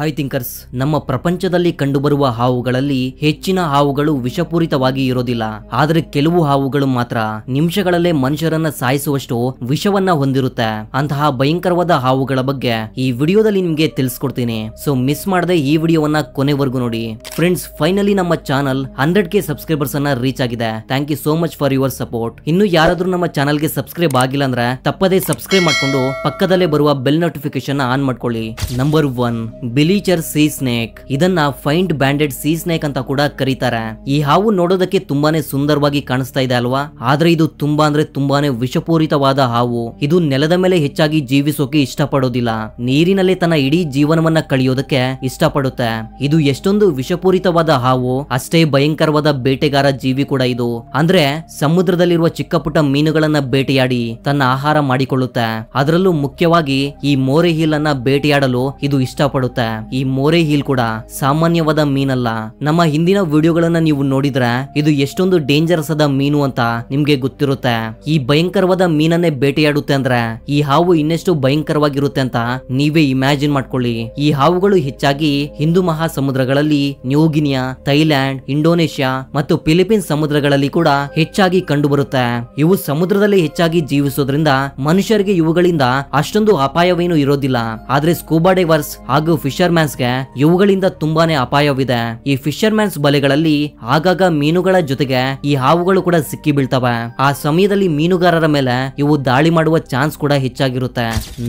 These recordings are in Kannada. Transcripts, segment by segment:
ಹೈ ಥಿಂಕರ್ಸ್ ನಮ್ಮ ಪ್ರಪಂಚದಲ್ಲಿ ಕಂಡುಬರುವ ಹಾವುಗಳಲ್ಲಿ ಹೆಚ್ಚಿನ ಹಾವುಗಳು ವಿಷಪೂರಿತವಾಗಿ ಇರೋದಿಲ್ಲ ಆದರೆ ಕೆಲವು ಹಾವುಗಳು ಮಾತ್ರ ನಿಮಿಷಗಳಲ್ಲೇ ಮನುಷ್ಯರನ್ನ ಸಾಯಿಸುವಷ್ಟು ವಿಷವನ್ನ ಹೊಂದಿರುತ್ತೆ ಅಂತಹ ಭಯಂಕರವಾದ ಹಾವುಗಳ ಬಗ್ಗೆ ಈ ವಿಡಿಯೋದಲ್ಲಿ ನಿಮಗೆ ತಿಳಿಸ್ಕೊಡ್ತೀನಿ ಸೊ ಮಿಸ್ ಮಾಡದೆ ಈ ವಿಡಿಯೋವನ್ನ ಕೊನೆವರೆಗೂ ನೋಡಿ ಫ್ರೆಂಡ್ಸ್ ಫೈನಲಿ ನಮ್ಮ ಚಾನಲ್ ಹಂಡ್ರೆಡ್ ಕೆ ಸಬ್ಸ್ಕ್ರೈಬರ್ಸ್ ಅನ್ನ ರೀಚ್ ಆಗಿದೆ thank you so much for your support ಇನ್ನು ಯಾರಾದ್ರೂ ನಮ್ಮ ಚಾನಲ್ಗೆ ಸಬ್ಸ್ಕ್ರೈಬ್ ಆಗಿಲ್ಲ ಅಂದ್ರೆ ತಪ್ಪದೇ ಸಬ್ಸ್ಕ್ರೈಬ್ ಮಾಡ್ಕೊಂಡು ಪಕ್ಕದಲ್ಲೇ ಬರುವ ಬೆಲ್ ನೋಟಿಫಿಕೇಶನ್ ಆನ್ ಮಾಡ್ಕೊಳ್ಳಿ number one Belcher's sea snake ಇದನ್ನ ಫೈಂಡ್ ಬ್ಯಾಂಡೆಡ್ ಸೀ ಸ್ನೇಕ್ ಅಂತ ಕೂಡ ಕರೀತಾರೆ ಈ ಹಾವು ನೋಡೋದಕ್ಕೆ ತುಂಬಾನೇ ಸುಂದರವಾಗಿ ಕಾಣಿಸ್ತಾ ಇದೆ ಅಲ್ವಾ ಆದ್ರೆ ಇದು ತುಂಬಾ ಅಂದ್ರೆ ತುಂಬಾನೇ ವಿಷಪೂರಿತವಾದ ಹಾವು ಇದು ನೆಲದ ಮೇಲೆ ಹೆಚ್ಚಾಗಿ ಜೀವಿಸೋಕೆ ಇಷ್ಟಪಡೋದಿಲ್ಲ ನೀರಿನಲ್ಲಿ ತನ್ನ ಇಡೀ ಜೀವನವನ್ನ ಕಳಿಯೋದಕ್ಕೆ ಇಷ್ಟಪಡುತ್ತೆ ಇದು ಎಷ್ಟೊಂದು ವಿಷಪೂರಿತವಾದ ಹಾವು ಅಷ್ಟೇ ಭಯಂಕರವಾದ ಬೇಟೆಗಾರ ಜೀವಿ ಕೂಡ ಇದು ಅಂದ್ರೆ ಸಮುದ್ರದಲ್ಲಿರುವ ಚಿಕ್ಕ ಪುಟ್ಟ ಮೀನುಗಳನ್ನ ಬೇಟೆಯಾಡಿ ತನ್ನ ಆಹಾರ ಮಾಡಿಕೊಳ್ಳುತ್ತೆ ಅದರಲ್ಲೂ ಮುಖ್ಯವಾಗಿ ಈ ಮೋರೆ ಹೀಲ್ ಅನ್ನ ಬೇಟೆಯಾಡಲು ಇದು ಇಷ್ಟಪಡುತ್ತೆ ಈ ಮೋರೆ ಹೀಲ್ ಕೂಡ ಸಾಮಾನ್ಯವಾದ ಮೀನಲ್ಲ ನಮ್ಮ ಹಿಂದಿನ ವಿಡಿಯೋಗಳನ್ನ ನೀವು ನೋಡಿದ್ರೆ ಇದು ಎಷ್ಟೊಂದು ಡೇಂಜರಸ್ ಆದ ಮೀನು ಅಂತ ನಿಮ್ಗೆ ಗೊತ್ತಿರುತ್ತೆ ಈ ಭಯಂಕರವಾದ ಮೀನನ್ನೇ ಬೇಟೆಯಾಡುತ್ತೆ ಅಂದ್ರೆ ಈ ಹಾವು ಇನ್ನೆಷ್ಟು ಭಯಂಕರವಾಗಿರುತ್ತೆ ಅಂತ ನೀವೇ ಇಮ್ಯಾಜಿನ್ ಮಾಡ್ಕೊಳ್ಳಿ ಈ ಹಾವುಗಳು ಹೆಚ್ಚಾಗಿ ಹಿಂದೂ ಮಹಾಸಮುದ್ರಗಳಲ್ಲಿ ನ್ಯೂಗಿನಿಯಾ ಥೈಲ್ಯಾಂಡ್ ಇಂಡೋನೇಷ್ಯಾ ಮತ್ತು ಫಿಲಿಪೀನ್ಸ್ ಸಮುದ್ರಗಳಲ್ಲಿ ಕೂಡ ಹೆಚ್ಚಾಗಿ ಕಂಡುಬರುತ್ತೆ ಇವು ಸಮುದ್ರದಲ್ಲಿ ಹೆಚ್ಚಾಗಿ ಜೀವಿಸೋದ್ರಿಂದ ಮನುಷ್ಯರಿಗೆ ಇವುಗಳಿಂದ ಅಷ್ಟೊಂದು ಅಪಾಯವೇನು ಇರೋದಿಲ್ಲ ಆದ್ರೆ ಸ್ಕೂಬಾ ಡೈವರ್ಸ್ ಹಾಗೂ ಫಿಶ್ ಫಿಶರ್ ಗೆ ಇವುಗಳಿಂದ ತುಂಬಾನೇ ಅಪಾಯವಿದೆ ಈ ಫಿಶರ್ಮ್ಯಾನ್ಸ್ ಬಲೆಗಳಲ್ಲಿ ಆಗಾಗ ಮೀನುಗಳ ಜೊತೆಗೆ ಈ ಹಾವುಗಳು ಕೂಡ ಸಿಕ್ಕಿ ಬೀಳ್ತವೆ ಆ ಸಮಯದಲ್ಲಿ ಮೀನುಗಾರರ ಮೇಲೆ ಇವು ದಾಳಿ ಮಾಡುವ ಚಾನ್ಸ್ ಕೂಡ ಹೆಚ್ಚಾಗಿರುತ್ತೆ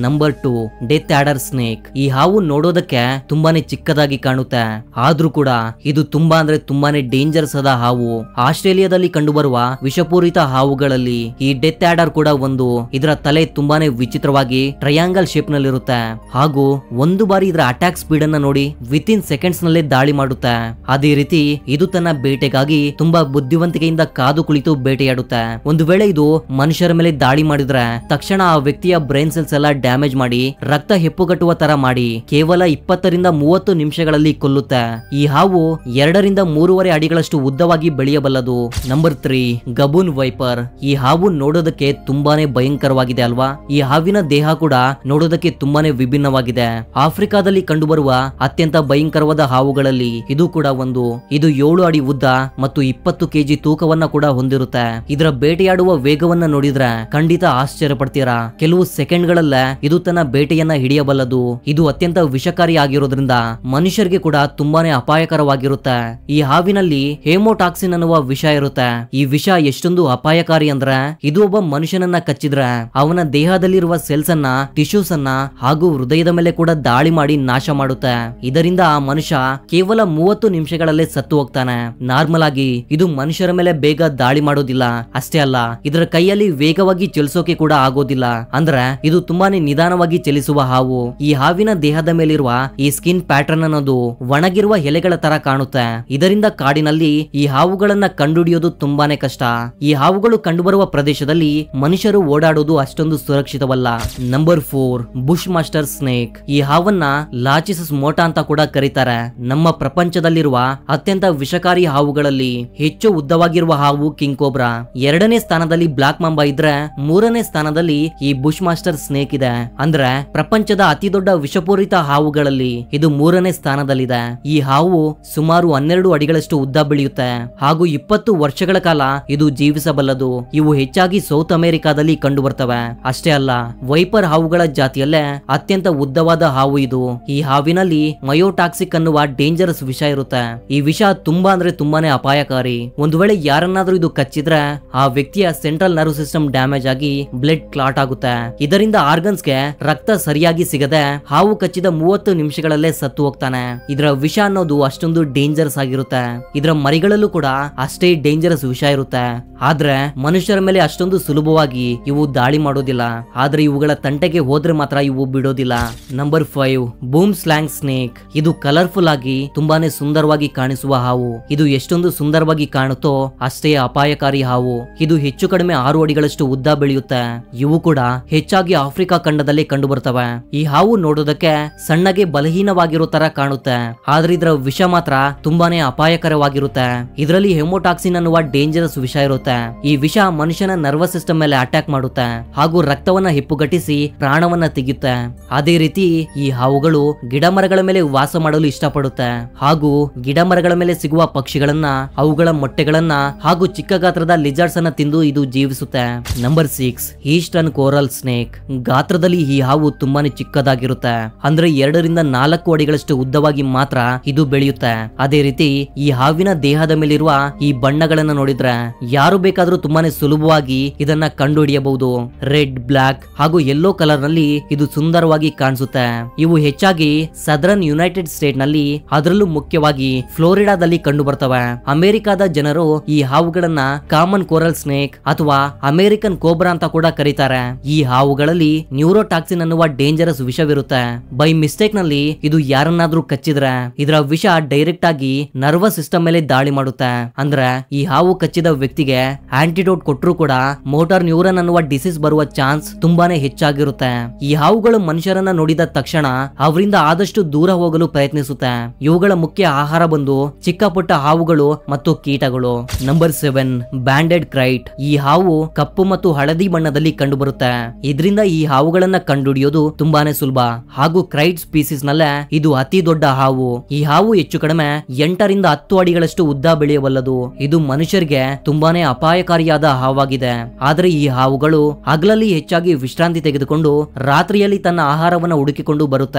number two death adder snake ಈ ಹಾವು ನೋಡೋದಕ್ಕೆ ತುಂಬಾನೇ ಚಿಕ್ಕದಾಗಿ ಕಾಣುತ್ತೆ ಆದ್ರೂ ಕೂಡ ಇದು ತುಂಬಾ ಅಂದ್ರೆ ತುಂಬಾನೇ ಡೇಂಜರ್ಸ್ ಆದ ಹಾವು ಆಸ್ಟ್ರೇಲಿಯಾದಲ್ಲಿ ಕಂಡುಬರುವ ವಿಷಪೂರಿತ ಹಾವುಗಳಲ್ಲಿ ಈ ಡೆತ್ ಆಡರ್ ಕೂಡ ಒಂದು ಇದರ ತಲೆ ತುಂಬಾನೇ ವಿಚಿತ್ರವಾಗಿ ಟ್ರಯಾಂಗಲ್ ಶೇಪ್ ನಲ್ಲಿರುತ್ತೆ ಹಾಗೂ ಒಂದು ಬಾರಿ ಇದರ ಅಟ್ಯಾಕ್ ಸ್ಪೀಡ್ ಅನ್ನ ನೋಡಿ ವಿತ್ ಇನ್ ಸೆಕೆಂಡ್ಸ್ ನಲ್ಲಿ ದಾಳಿ ಮಾಡುತ್ತೆ ಅದೇ ರೀತಿ ಇದು ತನ್ನ ಬೇಟೆಗಾಗಿ ತುಂಬಾ ಬುದ್ಧಿವಂತಿಕೆಯಿಂದ ಕಾದು ಕುಳಿತು ಬೇಟೆಯಾಡುತ್ತೆ ಒಂದು ವೇಳೆ ಇದು ಮನುಷ್ಯರ ಮೇಲೆ ದಾಳಿ ಮಾಡಿದ್ರೆ ತಕ್ಷಣ ಆ ವ್ಯಕ್ತಿಯ ಬ್ರೈನ್ ಸೆಲ್ಸ್ ಎಲ್ಲ ಡ್ಯಾಮೇಜ್ ಮಾಡಿ ರಕ್ತ ಹೆಪ್ಪುಗಟ್ಟುವ ತರ ಮಾಡಿ ಕೇವಲ ಇಪ್ಪತ್ತರಿಂದ ಮೂವತ್ತು ನಿಮಿಷಗಳಲ್ಲಿ ಕೊಲ್ಲುತ್ತೆ ಈ ಹಾವು ಎರಡರಿಂದ ಮೂರುವರೆ ಅಡಿಗಳಷ್ಟು ಉದ್ದವಾಗಿ ಬೆಳೆಯಬಲ್ಲದು ನಂಬರ್ ತ್ರೀ ಗಬೂನ್ ವೈಪರ್ ಈ ಹಾವು ನೋಡೋದಕ್ಕೆ ತುಂಬಾನೇ ಭಯಂಕರವಾಗಿದೆ ಅಲ್ವಾ ಈ ಹಾವಿನ ದೇಹ ಕೂಡ ನೋಡೋದಕ್ಕೆ ತುಂಬಾನೇ ವಿಭಿನ್ನವಾಗಿದೆ ಆಫ್ರಿಕಾದಲ್ಲಿ ಕಂಡು ಕಂಡುಬರುವ ಅತ್ಯಂತ ಭಯಂಕರವಾದ ಹಾವುಗಳಲ್ಲಿ ಇದು ಕೂಡ ಒಂದು ಇದು ಏಳು ಅಡಿ ಉದ್ದ ಮತ್ತು ಇಪ್ಪತ್ತು ಕೆಜಿ ತೂಕವನ್ನ ಕೂಡ ಹೊಂದಿರುತ್ತೆ ಇದರ ಬೇಟೆಯಾಡುವ ವೇಗವನ್ನ ನೋಡಿದ್ರೆ ಖಂಡಿತ ಆಶ್ಚರ್ಯ ಪಡ್ತೀರಾ ಕೆಲವು ಸೆಕೆಂಡ್ ಗಳಲ್ಲೇ ಇದು ತನ್ನ ಬೇಟೆಯನ್ನ ಹಿಡಿಯಬಲ್ಲದು ಇದು ಅತ್ಯಂತ ವಿಷಕಾರಿ ಆಗಿರೋದ್ರಿಂದ ಮನುಷ್ಯರಿಗೆ ಕೂಡ ತುಂಬಾನೇ ಅಪಾಯಕರವಾಗಿರುತ್ತೆ ಈ ಹಾವಿನಲ್ಲಿ ಹೇಮೋಟಾಕ್ಸಿನ್ ಅನ್ನುವ ವಿಷ ಇರುತ್ತೆ ಈ ವಿಷ ಎಷ್ಟೊಂದು ಅಪಾಯಕಾರಿ ಅಂದ್ರೆ ಇದು ಒಬ್ಬ ಮನುಷ್ಯನನ್ನ ಕಚ್ಚಿದ್ರೆ ಅವನ ದೇಹದಲ್ಲಿರುವ ಸೆಲ್ಸ್ ಅನ್ನ ಟಿಶ್ಯೂಸ್ ಅನ್ನ ಹಾಗೂ ಹೃದಯದ ಮೇಲೆ ಕೂಡ ದಾಳಿ ಮಾಡಿ ನಾಶ ಮಾಡುತ್ತೆ ಇದರಿಂದ ಆ ಮನುಷ್ಯ ಕೇವಲ ಮೂವತ್ತು ನಿಮಿಷಗಳಲ್ಲೇ ಸತ್ತು ಹೋಗ್ತಾನೆ ನಾರ್ಮಲ್ ಆಗಿ ಇದು ಮನುಷ್ಯರ ಮೇಲೆ ಬೇಗ ದಾಳಿ ಮಾಡೋದಿಲ್ಲ ಅಷ್ಟೇ ಅಲ್ಲ ಇದರ ಕೈಯಲ್ಲಿ ವೇಗವಾಗಿ ಚಲಿಸೋಕೆ ಕೂಡ ಆಗೋದಿಲ್ಲ ಅಂದ್ರೆ ಇದು ತುಂಬಾನೇ ನಿಧಾನವಾಗಿ ಚಲಿಸುವ ಹಾವು ಈ ಹಾವಿನ ದೇಹದ ಮೇಲಿರುವ ಈ ಸ್ಕಿನ್ ಪ್ಯಾಟರ್ನ್ ಅನ್ನೋದು ಒಣಗಿರುವ ಎಲೆಗಳ ತರ ಕಾಣುತ್ತೆ ಇದರಿಂದ ಕಾಡಿನಲ್ಲಿ ಈ ಹಾವುಗಳನ್ನ ಕಂಡುಹಿಡಿಯೋದು ತುಂಬಾನೇ ಕಷ್ಟ ಈ ಹಾವುಗಳು ಕಂಡುಬರುವ ಪ್ರದೇಶದಲ್ಲಿ ಮನುಷ್ಯರು ಓಡಾಡೋದು ಅಷ್ಟೊಂದು ಸುರಕ್ಷಿತವಲ್ಲ number four bushmaster snake ಈ ಹಾವನ್ನ ಲಾಚಿ ಮೋಟಾ ಅಂತ ಕೂಡ ಕರೀತಾರೆ ನಮ್ಮ ಪ್ರಪಂಚದಲ್ಲಿರುವ ಅತ್ಯಂತ ವಿಷಕಾರಿ ಹಾವುಗಳಲ್ಲಿ ಹೆಚ್ಚು ಉದ್ದವಾಗಿರುವ ಹಾವು ಕಿಂಗ್ ಕೋಬ್ರಾ ಎರಡನೇ ಸ್ಥಾನದಲ್ಲಿ ಬ್ಲಾಕ್ ಮಂಬಾ ಇದ್ರೆ ಮೂರನೇ ಸ್ಥಾನದಲ್ಲಿ ಈ ಬುಷ್ ಮಾಸ್ಟರ್ ಸ್ನೇಕ್ ಇದೆ ಅಂದ್ರೆ ಪ್ರಪಂಚದ ಅತಿ ದೊಡ್ಡ ವಿಷಪೂರಿತ ಹಾವುಗಳಲ್ಲಿ ಇದು ಮೂರನೇ ಸ್ಥಾನದಲ್ಲಿದೆ ಈ ಹಾವು ಸುಮಾರು ಹನ್ನೆರಡು ಅಡಿಗಳಷ್ಟು ಉದ್ದ ಬೆಳೆಯುತ್ತೆ ಹಾಗೂ ಇಪ್ಪತ್ತು ವರ್ಷಗಳ ಕಾಲ ಇದು ಜೀವಿಸಬಲ್ಲದು ಇವು ಹೆಚ್ಚಾಗಿ ಸೌತ್ ಅಮೆರಿಕಾದಲ್ಲಿ ಕಂಡು ಬರ್ತವೆ ಅಷ್ಟೇ ಅಲ್ಲ ವೈಪರ್ ಹಾವುಗಳ ಜಾತಿಯಲ್ಲೇ ಅತ್ಯಂತ ಉದ್ದವಾದ ಹಾವು ಇದು ಈ ಹಾವು ಹಾವಿನಲ್ಲಿ ಮಯೋಟಾಕ್ಸಿಕ್ ಅನ್ನುವ ಡೇಂಜರಸ್ ವಿಷ ಇರುತ್ತೆ ಈ ವಿಷ ತುಂಬಾ ಅಂದ್ರೆ ತುಂಬಾನೇ ಅಪಾಯಕಾರಿ ಒಂದು ವೇಳೆ ಯಾರನ್ನಾದ್ರೂ ಇದು ಕಚ್ಚಿದ್ರೆ ಆ ವ್ಯಕ್ತಿಯ ಸೆಂಟ್ರಲ್ ನರ್ವ್ ಸಿಸ್ಟಮ್ ಡ್ಯಾಮೇಜ್ ಆಗಿ ಬ್ಲಡ್ ಕ್ಲಾಟ್ ಆಗುತ್ತೆ ಇದರಿಂದ ಆರ್ಗನ್ಸ್ ಗೆ ರಕ್ತ ಸರಿಯಾಗಿ ಸಿಗದೆ ಹಾವು ಕಚ್ಚಿದ ಮೂವತ್ತು ನಿಮಿಷಗಳಲ್ಲೇ ಸತ್ತು ಹೋಗ್ತಾನೆ ಇದರ ವಿಷ ಅನ್ನೋದು ಅಷ್ಟೊಂದು ಡೇಂಜರಸ್ ಆಗಿರುತ್ತೆ ಇದರ ಮರಿಗಳಲ್ಲೂ ಕೂಡ ಅಷ್ಟೇ ಡೇಂಜರಸ್ ವಿಷ ಇರುತ್ತೆ ಆದ್ರೆ ಮನುಷ್ಯರ ಮೇಲೆ ಅಷ್ಟೊಂದು ಸುಲಭವಾಗಿ ಇವು ದಾಳಿ ಮಾಡೋದಿಲ್ಲ ಆದ್ರೆ ಇವುಗಳ ತಂಟೆಗೆ ಹೋದ್ರೆ ಮಾತ್ರ ಇವು ಬಿಡೋದಿಲ್ಲ number five boomslang snake ಇದು ಕಲರ್ಫುಲ್ ಆಗಿ ತುಂಬಾನೇ ಸುಂದರವಾಗಿ ಕಾಣಿಸುವ ಹಾವು ಇದು ಎಷ್ಟೊಂದು ಸುಂದರವಾಗಿ ಕಾಣುತ್ತೋ ಅಷ್ಟೇ ಅಪಾಯಕಾರಿ ಹಾವು ಇದು ಹೆಚ್ಚು ಕಡಿಮೆ ಆರು ಅಡಿಗಳಷ್ಟು ಉದ್ದ ಬೆಳೆಯುತ್ತೆ ಇವು ಕೂಡ ಹೆಚ್ಚಾಗಿ ಆಫ್ರಿಕಾ ಖಂಡದಲ್ಲಿ ಕಂಡು ಬರ್ತವೆ ಈ ಹಾವು ನೋಡೋದಕ್ಕೆ ಸಣ್ಣಗೆ ಬಲಹೀನವಾಗಿರೋ ತರ ಕಾಣುತ್ತೆ ಆದ್ರೆ ಇದರ ವಿಷ ಮಾತ್ರ ತುಂಬಾನೇ ಅಪಾಯಕರವಾಗಿರುತ್ತೆ ಇದರಲ್ಲಿ ಹೆಮೋಟಾಕ್ಸಿನ್ ಅನ್ನುವ ಡೇಂಜರಸ್ ವಿಷ ಇರುತ್ತೆ ಈ ವಿಷ ಮನುಷ್ಯನ ನರ್ವಸ್ ಸಿಸ್ಟಮ್ ಮೇಲೆ ಅಟ್ಯಾಕ್ ಮಾಡುತ್ತೆ ಹಾಗೂ ರಕ್ತವನ್ನ ಹಿಪ್ಪುಗಟ್ಟಿಸಿ ಪ್ರಾಣವನ್ನ ತೆಗೆಯುತ್ತೆ ಅದೇ ರೀತಿ ಈ ಹಾವುಗಳು ಗಿಡ ಮರಗಳ ಮೇಲೆ ವಾಸ ಮಾಡಲು ಇಷ್ಟಪಡುತ್ತೆ ಹಾಗೂ ಗಿಡ ಮರಗಳ ಮೇಲೆ ಸಿಗುವ ಪಕ್ಷಿಗಳನ್ನ ಅವುಗಳ ಮೊಟ್ಟೆಗಳನ್ನ ಹಾಗೂ ಚಿಕ್ಕ ಗಾತ್ರದ ಲಿಜಾರ್ಡ್ಸ್ ಅನ್ನ ತಿಂದು ಇದು ಜೀವಿಸುತ್ತೆ number six eastern coral snake ಗಾತ್ರದಲ್ಲಿ ಈ ಹಾವು ತುಂಬಾನೇ ಚಿಕ್ಕದಾಗಿರುತ್ತೆ ಅಂದ್ರೆ ಎರಡರಿಂದ ನಾಲ್ಕು ಅಡಿಗಳಷ್ಟು ಉದ್ದವಾಗಿ ಮಾತ್ರ ಇದು ಬೆಳೆಯುತ್ತೆ ಅದೇ ರೀತಿ ಈ ಹಾವಿನ ದೇಹದ ಮೇಲಿರುವ ಈ ಬಣ್ಣಗಳನ್ನ ನೋಡಿದ್ರೆ ಯಾರು ಬೇಕಾದ್ರೂ ತುಂಬಾನೇ ಸುಲಭವಾಗಿ ಇದನ್ನ ಕಂಡುಹಿಡಿಯಬಹುದು ರೆಡ್ ಬ್ಲಾಕ್ ಹಾಗೂ ಯೆಲ್ಲೋ ಕಲರ್ ನಲ್ಲಿ ಇದು ಸುಂದರವಾಗಿ ಕಾಣಿಸುತ್ತೆ ಇವು ಹೆಚ್ಚಾಗಿ ಸದರ್ನ್ ಯುನೈಟೆಡ್ ಸ್ಟೇಟ್ ನಲ್ಲಿ ಅದರಲ್ಲೂ ಮುಖ್ಯವಾಗಿ ಫ್ಲೋರಿಡಾದಲ್ಲಿ ಕಂಡು ಬರ್ತವೆ ಅಮೆರಿಕಾದ ಜನರು ಈ ಹಾವುಗಳನ್ನ ಕಾಮನ್ ಕೋರಲ್ ಸ್ನೇಕ್ ಅಥವಾ ಅಮೆರಿಕನ್ ಕೋಬ್ರಾ ಅಂತ ಕೂಡ ಕರೀತಾರೆ ಈ ಹಾವುಗಳಲ್ಲಿ ನ್ಯೂರೋಟಾಕ್ಸಿನ್ ಅನ್ನುವ ಡೇಂಜರಸ್ ವಿಷವಿರುತ್ತೆ ಬೈ ಮಿಸ್ಟೇಕ್ ನಲ್ಲಿ ಇದು ಯಾರನ್ನಾದ್ರೂ ಕಚ್ಚಿದ್ರೆ ಇದರ ವಿಷ ಡೈರೆಕ್ಟ್ ಆಗಿ ನರ್ವಸ್ ಸಿಸ್ಟಮ್ ಮೇಲೆ ದಾಳಿ ಮಾಡುತ್ತೆ ಅಂದ್ರೆ ಈ ಹಾವು ಕಚ್ಚಿದ ವ್ಯಕ್ತಿಗೆ ಆಂಟಿಡೋಟ್ ಕೊಟ್ಟರು ಕೂಡ ಮೋಟಾರ್ ನ್ಯೂರನ್ ಅನ್ನುವ ಡಿಸೀಸ್ ಬರುವ ಚಾನ್ಸ್ ತುಂಬಾನೇ ಹೆಚ್ಚಾಗಿರುತ್ತೆ ಈ ಹಾವುಗಳು ಮನುಷ್ಯರನ್ನ ನೋಡಿದ ತಕ್ಷಣ ಅವರಿಂದ ಆ ಆದಷ್ಟು ದೂರ ಹೋಗಲು ಪ್ರಯತ್ನಿಸುತ್ತೆ ಇವುಗಳ ಮುಖ್ಯ ಆಹಾರ ಬಂದು ಚಿಕ್ಕ ಪುಟ್ಟ ಹಾವುಗಳು ಮತ್ತು ಕೀಟಗಳು ನಂಬರ್ ಸೆವೆನ್ ಬ್ಯಾಂಡೆಡ್ ಕ್ರೈಟ್ ಈ ಹಾವು ಕಪ್ಪು ಮತ್ತು ಹಳದಿ ಬಣ್ಣದಲ್ಲಿ ಕಂಡುಬರುತ್ತೆ ಇದರಿಂದ ಈ ಹಾವುಗಳನ್ನ ಕಂಡುಹಿಡಿಯೋದು ತುಂಬಾನೇ ಸುಲಭ ಹಾಗೂ ಕ್ರೈಟ್ ಸ್ಪೀಸಿಸ್ ನಲ್ಲೇ ಇದು ಅತಿ ದೊಡ್ಡ ಹಾವು ಈ ಹಾವು ಹೆಚ್ಚು ಕಡಿಮೆ ಎಂಟರಿಂದ ಹತ್ತು ಅಡಿಗಳಷ್ಟು ಉದ್ದ ಬೆಳೆಯಬಲ್ಲದು ಇದು ಮನುಷ್ಯರಿಗೆ ತುಂಬಾನೇ ಅಪಾಯಕಾರಿಯಾದ ಹಾವಾಗಿದೆ ಆದರೆ ಈ ಹಾವುಗಳು ಹಗಲಲ್ಲಿ ಹೆಚ್ಚಾಗಿ ವಿಶ್ರಾಂತಿ ತೆಗೆದುಕೊಂಡು ರಾತ್ರಿಯಲ್ಲಿ ತನ್ನ ಆಹಾರವನ್ನು ಹುಡುಕಿಕೊಂಡು ಬರುತ್ತೆ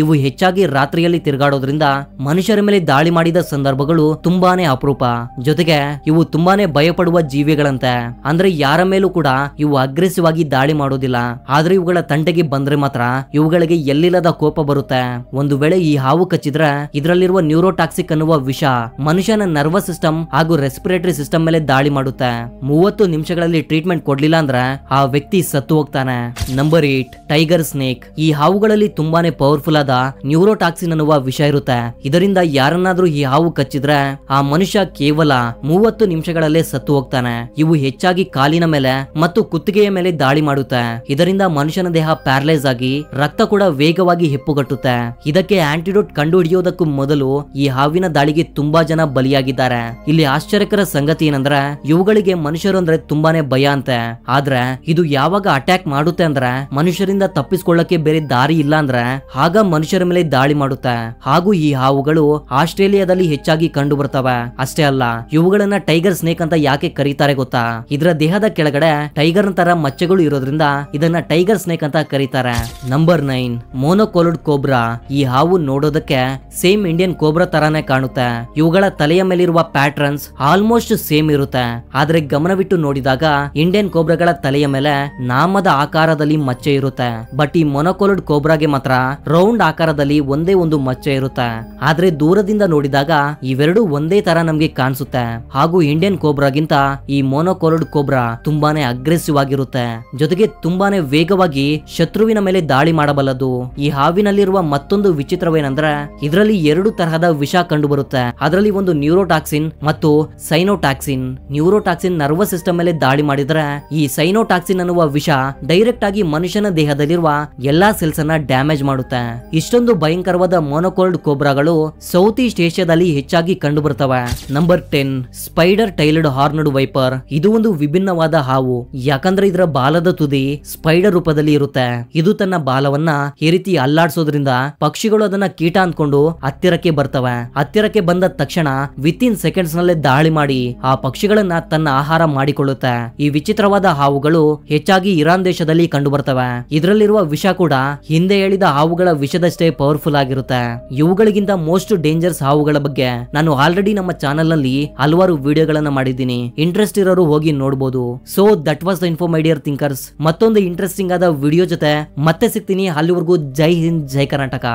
ಇವು ಹೆಚ್ಚಾಗಿ ರಾತ್ರಿಯಲ್ಲಿ ತಿರುಗಾಡೋದ್ರಿಂದ ಮನುಷ್ಯರ ಮೇಲೆ ದಾಳಿ ಮಾಡಿದ ಸಂದರ್ಭಗಳು ತುಂಬಾನೇ ಅಪರೂಪ ಜೊತೆಗೆ ಇವು ತುಂಬಾನೇ ಭಯಪಡುವ ಜೀವಿಗಳಂತೆ ಅಂದ್ರೆ ಯಾರ ಮೇಲೂ ಕೂಡ ಇವು ಅಗ್ರೆಸಿವ್ ಆಗಿ ದಾಳಿ ಮಾಡೋದಿಲ್ಲ ಆದ್ರೆ ಇವುಗಳ ತಂಟೆಗೆ ಬಂದ್ರೆ ಮಾತ್ರ ಇವುಗಳಿಗೆ ಎಲ್ಲಿಲ್ಲದ ಕೋಪ ಬರುತ್ತೆ ಒಂದು ವೇಳೆ ಈ ಹಾವು ಕಚ್ಚಿದ್ರೆ ಇದರಲ್ಲಿರುವ ನ್ಯೂರೋಟಾಕ್ಸಿಕ್ ಅನ್ನುವ ವಿಷ ಮನುಷ್ಯನ ನರ್ವಸ್ ಸಿಸ್ಟಮ್ ಹಾಗೂ ರೆಸ್ಪಿರೇಟರಿ ಸಿಸ್ಟಮ್ ಮೇಲೆ ದಾಳಿ ಮಾಡುತ್ತೆ ಮೂವತ್ತು ನಿಮಿಷಗಳಲ್ಲಿ ಟ್ರೀಟ್ಮೆಂಟ್ ಕೊಡ್ಲಿಲ್ಲ ಅಂದ್ರೆ ಆ ವ್ಯಕ್ತಿ ಸತ್ತು ಹೋಗ್ತಾನೆ ನಂಬರ್ ಏಟ್ ಟೈಗರ್ ಸ್ನೇಕ್ ಈ ಹಾವುಗಳಲ್ಲಿ ತುಂಬಾನೇ ಪವರ್ಫುಲ್ ಆದ ನ್ಯೂರೋಟಾಕ್ಸಿನ್ ಅನ್ನುವ ವಿಷ ಇರುತ್ತೆ ಇದರಿಂದ ಯಾರನ್ನಾದ್ರೂ ಈ ಹಾವು ಕಚ್ಚಿದ್ರೆ ಆ ಮನುಷ್ಯ ಕೇವಲ ಮೂವತ್ತು ನಿಮಿಷಗಳಲ್ಲೇ ಸತ್ತು ಹೋಗ್ತಾನೆ ಇವು ಹೆಚ್ಚಾಗಿ ಕಾಲಿನ ಮೇಲೆ ಮತ್ತು ಕುತ್ತಿಗೆಯ ಮೇಲೆ ದಾಳಿ ಮಾಡುತ್ತೆ ಇದರಿಂದ ಮನುಷ್ಯನ ದೇಹ ಪ್ಯಾರಲೈಸ್ ಆಗಿ ರಕ್ತ ಕೂಡ ವೇಗವಾಗಿ ಹೆಪ್ಪುಗಟ್ಟುತ್ತೆ ಇದಕ್ಕೆ ಆಂಟಿಡೋಟ್ ಕಂಡು ಹಿಡಿಯೋದಕ್ಕೂ ಮೊದಲು ಈ ಹಾವಿನ ದಾಳಿಗೆ ತುಂಬಾ ಜನ ಬಲಿಯಾಗಿದ್ದಾರೆ ಇಲ್ಲಿ ಆಶ್ಚರ್ಯಕರ ಸಂಗತಿ ಏನಂದ್ರೆ ಇವುಗಳಿಗೆ ಮನುಷ್ಯರು ಅಂದ್ರೆ ತುಂಬಾನೇ ಭಯ ಅಂತೆ ಆದ್ರೆ ಇದು ಯಾವಾಗ ಅಟ್ಯಾಕ್ ಮಾಡುತ್ತೆ ಅಂದ್ರೆ ಮನುಷ್ಯರಿಂದ ತಪ್ಪಿಸ್ಕೊಳ್ಳಕ್ಕೆ ಬೇರೆ ದಾರಿ ಇಲ್ಲ ಅಂದ್ರೆ ಆಗ ಮನುಷ್ಯರ ಮನುಷ್ಯರ ಮೇಲೆ ದಾಳಿ ಮಾಡುತ್ತೆ ಹಾಗೂ ಈ ಹಾವುಗಳು ಆಸ್ಟ್ರೇಲಿಯಾದಲ್ಲಿ ಹೆಚ್ಚಾಗಿ ಕಂಡು ಬರ್ತವೆ ಅಷ್ಟೇ ಅಲ್ಲ ಇವುಗಳನ್ನ ಟೈಗರ್ ಸ್ನೇಕ್ ಅಂತ ಯಾಕೆ ಕರೀತಾರೆ ಗೊತ್ತಾ ಇದರ ದೇಹದ ಕೆಳಗಡೆ ಟೈಗರ್ ತರ ಮಚ್ಚೆಗಳು ಇರೋದ್ರಿಂದ ಇದನ್ನ ಟೈಗರ್ ಸ್ನೇಕ್ ಅಂತ ಕರೀತಾರೆ ನಂಬರ್ ನೈನ್ ಮೋನೋಕೋಲಡ್ ಕೋಬ್ರಾ ಈ ಹಾವು ನೋಡೋದಕ್ಕೆ ಸೇಮ್ ಇಂಡಿಯನ್ ಕೋಬ್ರಾ ತರಾನೇ ಕಾಣುತ್ತೆ ಇವುಗಳ ತಲೆಯ ಮೇಲಿರುವ ಪ್ಯಾಟರ್ನ್ಸ್ ಆಲ್ಮೋಸ್ಟ್ ಸೇಮ್ ಇರುತ್ತೆ ಆದ್ರೆ ಗಮನವಿಟ್ಟು ನೋಡಿದಾಗ ಇಂಡಿಯನ್ ಕೋಬ್ರಾಗಳ ತಲೆಯ ಮೇಲೆ ನಾಮದ ಆಕಾರದಲ್ಲಿ ಮಚ್ಚೆ ಇರುತ್ತೆ ಬಟ್ ಈ ಮೊನೋಕೋಲಡ್ ಕೋಬ್ರಾಗೆ ಮಾತ್ರ ರೌಂಡ್ ಆಕಾರ ಆಕಾರದಲ್ಲಿ ಒಂದೇ ಒಂದು ಮಚ್ಚೆ ಇರುತ್ತೆ ಆದ್ರೆ ದೂರದಿಂದ ನೋಡಿದಾಗ ಇವೆರಡು ಒಂದೇ ತರ ನಮ್ಗೆ ಕಾಣಿಸುತ್ತೆ ಹಾಗೂ ಇಂಡಿಯನ್ ಕೋಬ್ರಾಗಿಂತ ಈ ಮೋನೋಕೋಲರ್ಡ್ ಕೋಬ್ರಾ ತುಂಬಾನೇ ಅಗ್ರೆಸಿವ್ ಆಗಿರುತ್ತೆ ಜೊತೆಗೆ ತುಂಬಾನೇ ವೇಗವಾಗಿ ಶತ್ರುವಿನ ಮೇಲೆ ದಾಳಿ ಮಾಡಬಲ್ಲದು ಈ ಹಾವಿನಲ್ಲಿರುವ ಮತ್ತೊಂದು ವಿಚಿತ್ರವೇನಂದ್ರೆ ಇದರಲ್ಲಿ ಎರಡು ತರಹದ ವಿಷ ಕಂಡು ಬರುತ್ತೆ ಅದರಲ್ಲಿ ಒಂದು ನ್ಯೂರೋಟಾಕ್ಸಿನ್ ಮತ್ತು ಸೈನೋಟಾಕ್ಸಿನ್ ನ್ಯೂರೋಟಾಕ್ಸಿನ್ ನರ್ವಸ್ ಸಿಸ್ಟಮ್ ಮೇಲೆ ದಾಳಿ ಮಾಡಿದ್ರೆ ಈ ಸೈನೋಟಾಕ್ಸಿನ್ ಅನ್ನುವ ವಿಷ ಡೈರೆಕ್ಟ್ ಆಗಿ ಮನುಷ್ಯನ ದೇಹದಲ್ಲಿರುವ ಎಲ್ಲಾ ಸೆಲ್ಸ್ ಅನ್ನ ಡ್ಯಾಮೇಜ್ ಮಾಡುತ್ತೆ ಇಷ್ಟೊಂದು ಮತ್ತೊಂದು ಭಯಂಕರವಾದ ಮೊನೊಕೋಲ್ಡ್ ಕೋಬ್ರಾಗಳು ಸೌತ್ ಈಸ್ಟ್ ಏಷ್ಯಾದಲ್ಲಿ ಹೆಚ್ಚಾಗಿ ಬರ್ತವೆ number ten spider tailed horned viper ಇದು ಒಂದು ವಿಭಿನ್ನವಾದ ಹಾವು ಯಾಕಂದ್ರೆ ಇದರ ಬಾಲದ ತುದಿ ಸ್ಪೈಡರ್ ರೂಪದಲ್ಲಿ ಇರುತ್ತೆ ಇದು ತನ್ನ ಬಾಲವನ್ನ ಈ ರೀತಿ ಅಲ್ಲಾಡ್ಸೋದ್ರಿಂದ ಪಕ್ಷಿಗಳು ಅದನ್ನ ಕೀಟ ಅಂದ್ಕೊಂಡು ಹತ್ತಿರಕ್ಕೆ ಬರ್ತವೆ ಹತ್ತಿರಕ್ಕೆ ಬಂದ ತಕ್ಷಣ ವಿತ್ ಇನ್ ಸೆಕೆಂಡ್ಸ್ ನಲ್ಲಿ ದಾಳಿ ಮಾಡಿ ಆ ಪಕ್ಷಿಗಳನ್ನ ತನ್ನ ಆಹಾರ ಮಾಡಿಕೊಳ್ಳುತ್ತೆ ಈ ವಿಚಿತ್ರವಾದ ಹಾವುಗಳು ಹೆಚ್ಚಾಗಿ ಇರಾನ್ ದೇಶದಲ್ಲಿ ಕಂಡು ಬರ್ತವೆ ಇದರಲ್ಲಿರುವ ವಿಷ ಕೂಡ ಹಿಂದೆ ಹೇಳಿದ ಹಾವುಗಳ ವಿಷದಷ್ಟೇ ಪವರ್ಫುಲ್ ಆಗಿರುತ್ತೆ ಇವುಗಳಿಗಿಂತ ಮೋಸ್ಟ್ ಡೇಂಜರ್ಸ್ ಹಾವುಗಳ ಬಗ್ಗೆ ನಾನು ಆಲ್ರೆಡಿ ನಮ್ಮ ಚಾನಲ್ ನಲ್ಲಿ ಹಲವಾರು ವಿಡಿಯೋಗಳನ್ನ ಮಾಡಿದ್ದೀನಿ ಇಂಟ್ರೆಸ್ಟ್ ಇರೋರು ಹೋಗಿ ನೋಡಬಹುದು so that was the info my dear thinkers ಮತ್ತೊಂದು ಇಂಟ್ರೆಸ್ಟಿಂಗ್ ಆದ ವಿಡಿಯೋ ಜೊತೆ ಮತ್ತೆ ಸಿಗ್ತೀನಿ ಅಲ್ಲಿವರೆಗೂ ಜೈ ಹಿಂದ್ ಜೈ ಕರ್ನಾಟಕ